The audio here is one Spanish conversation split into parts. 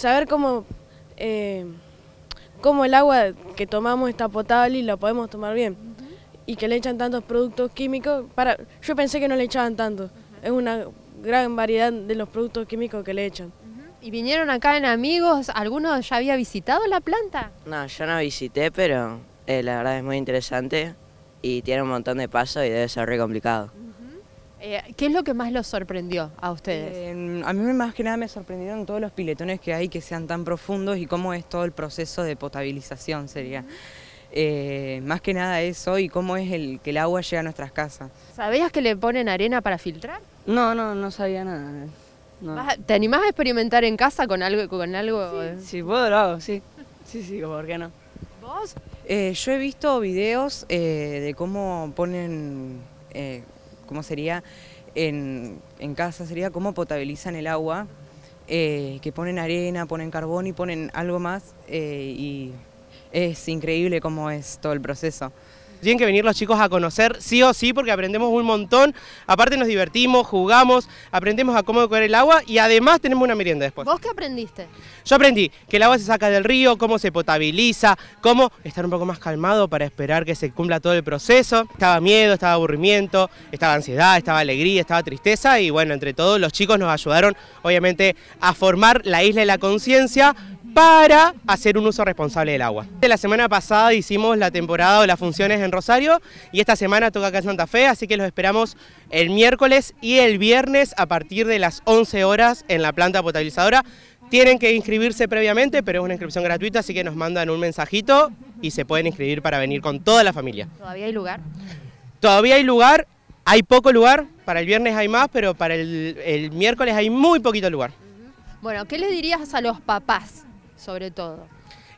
saber cómo, eh, cómo el agua que tomamos está potable y la podemos tomar bien. Y que le echan tantos productos químicos. Para, yo pensé que no le echaban tanto. Es una gran variedad de los productos químicos que le echan. ¿Y vinieron acá en amigos? ¿Alguno ya había visitado la planta? No, yo no visité, pero eh, la verdad es muy interesante y tiene un montón de pasos y debe ser re complicado. Eh, ¿Qué es lo que más los sorprendió a ustedes? a mí más que nada me sorprendieron todos los piletones que hay que sean tan profundos y cómo es todo el proceso de potabilización sería. Eh, más que nada eso y cómo es el que el agua llega a nuestras casas. ¿Sabías que le ponen arena para filtrar? No, no, no sabía nada. ¿Te animás a experimentar en casa con algo? Con algo sí, puedo lo hago, sí. Sí, sí, ¿por qué no? ¿Vos? Eh, yo he visto videos de cómo ponen cómo sería en, en casa, sería cómo potabilizan el agua, eh, que ponen arena, ponen carbón y ponen algo más eh, y es increíble cómo es todo el proceso. Tienen que venir los chicos a conocer sí o sí porque aprendemos un montón. Aparte nos divertimos, jugamos, aprendemos a cómo coger el agua y además tenemos una merienda después. ¿Vos qué aprendiste? Yo aprendí que el agua se saca del río, cómo se potabiliza, cómo estar un poco más calmado para esperar que se cumpla todo el proceso. Estaba miedo, estaba aburrimiento, estaba ansiedad, estaba alegría, estaba tristeza y bueno, entre todos los chicos nos ayudaron obviamente a formar la isla de la conciencia para hacer un uso responsable del agua. La semana pasada hicimos la temporada o las funciones en Rosario y esta semana toca acá en Santa Fe, así que los esperamos el miércoles y el viernes a partir de las 11 horas en la planta potabilizadora. Tienen que inscribirse previamente, pero es una inscripción gratuita, así que nos mandan un mensajito y se pueden inscribir para venir con toda la familia. ¿Todavía hay lugar? Todavía hay lugar, hay poco lugar, para el viernes hay más, pero para el, miércoles hay muy poquito lugar. Bueno, ¿qué le dirías a los papás sobre todo.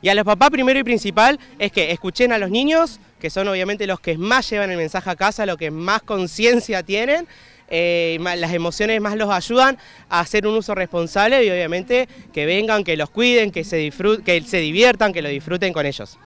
Y a los papás primero y principal es que escuchen a los niños, que son obviamente los que más llevan el mensaje a casa, los que más conciencia tienen, eh, las emociones más los ayudan a hacer un uso responsable y obviamente que vengan, que los cuiden, que se, que se diviertan, que lo disfruten con ellos.